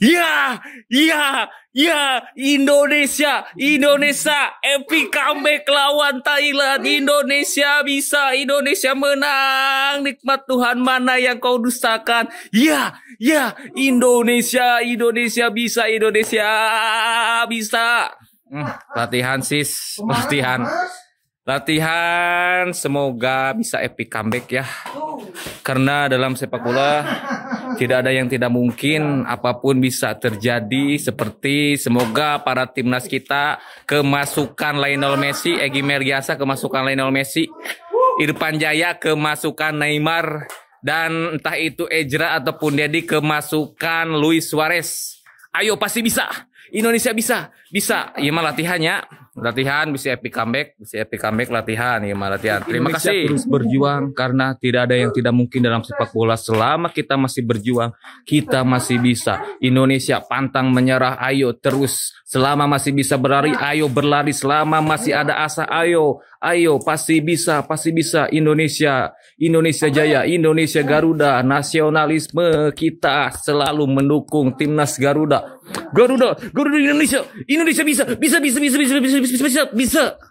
Ya, ya, ya, Indonesia, Indonesia, epic comeback lawan Thailand, Indonesia bisa, Indonesia menang, nikmat Tuhan mana yang kau dustakan? Ya, ya, Indonesia, Indonesia bisa, Indonesia bisa. Hmm, latihan sis, latihan, latihan, semoga bisa epic comeback ya, karena dalam sepak bola tidak ada yang tidak mungkin, apapun bisa terjadi seperti semoga para timnas kita kemasukan Lionel Messi, Egy Mergiasa kemasukan Lionel Messi, Irfan Jaya kemasukan Neymar dan entah itu Ejra ataupun Dedi kemasukan Luis Suarez. Ayo pasti bisa. Indonesia bisa, bisa. Ya mah latihannya latihan bisa epic comeback, bisa epic comeback latihan ya latihan. Terima Indonesia kasih. Terus berjuang karena tidak ada yang tidak mungkin dalam sepak bola. Selama kita masih berjuang, kita masih bisa. Indonesia pantang menyerah, ayo terus. Selama masih bisa berlari, ayo berlari. Selama masih ada asa, ayo, ayo pasti bisa, pasti bisa. Indonesia, Indonesia Jaya, Indonesia Garuda, nasionalisme kita selalu mendukung timnas Garuda. Garuda, Garuda Indonesia, Indonesia bisa, bisa, bisa, bisa, bisa, bisa, bisa, bisa, bisa. bisa.